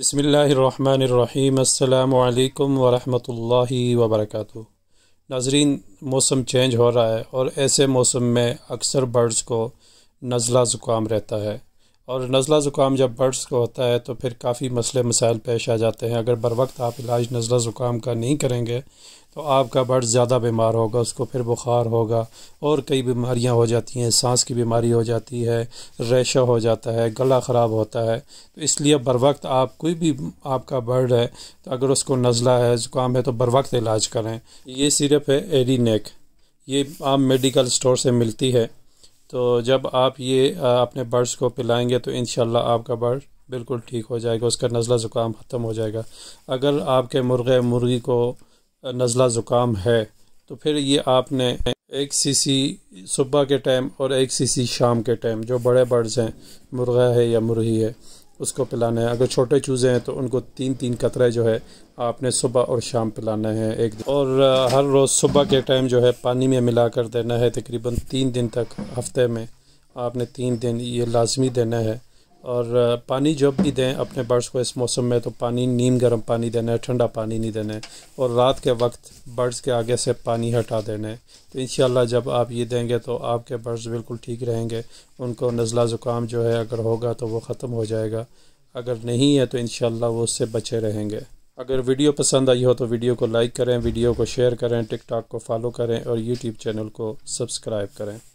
بسم اللہ الرحمن الرحیم السلام علیکم ورحمۃ اللہ وبرکاتہ ناظرین موسم چینج ہو رہا ہے اور ایسے موسم میں اکثر برڈز کو نزلہ زکام رہتا ہے اور نزلہ زکام جب برڈس کو ہوتا ہے تو پھر کافی مسئلے مسائل پیش آ جاتے ہیں اگر بر وقت آپ علاج نزلہ زکام کا نہیں کریں گے تو آپ کا برڈ زیادہ بیمار ہوگا اس کو پھر بخار ہوگا اور کئی بیماریاں ہو جاتی ہیں سانس کی بیماری ہو جاتی ہے ریشہ ہو جاتا ہے گلا خراب ہوتا ہے تو اس لیے بر وقت آپ کوئی بھی آپ کا برڈ ہے تو اگر اس کو نزلہ ہے زکام ہے تو بر وقت علاج کریں یہ صرف ہے ایری نیک یہ عام میڈیکل سٹور سے ملتی ہے تو جب آپ یہ اپنے برڈس کو پلائیں گے تو انشاءاللہ شاء آپ کا برڈ بالکل ٹھیک ہو جائے گا اس کا نزلہ زکام ختم ہو جائے گا اگر آپ کے مرغے مرغی کو نزلہ زکام ہے تو پھر یہ آپ نے ایک سی سی صبح کے ٹائم اور ایک سی سی شام کے ٹائم جو بڑے برڈز ہیں مرغہ ہے یا مرغی ہے اس کو پلانا ہے اگر چھوٹے چوزے ہیں تو ان کو تین تین قطرے جو ہے آپ نے صبح اور شام پلانا ہے ایک دن اور ہر روز صبح کے ٹائم جو ہے پانی میں ملا کر دینا ہے تقریباً تین دن تک ہفتے میں آپ نے تین دن یہ لازمی دینا ہے اور پانی جب بھی دیں اپنے برڈس کو اس موسم میں تو پانی نیم گرم پانی دینا ہے ٹھنڈا پانی نہیں دینا ہے اور رات کے وقت برڈس کے آگے سے پانی ہٹا دینا ہے تو انشاءاللہ جب آپ یہ دیں گے تو آپ کے برڈز بالکل ٹھیک رہیں گے ان کو نزلہ زکام جو ہے اگر ہوگا تو وہ ختم ہو جائے گا اگر نہیں ہے تو انشاءاللہ وہ اس سے بچے رہیں گے اگر ویڈیو پسند آئی ہو تو ویڈیو کو لائک کریں ویڈیو کو شیئر کریں ٹک ٹاک کو فالو کریں اور یوٹیوب چینل کو سبسکرائب کریں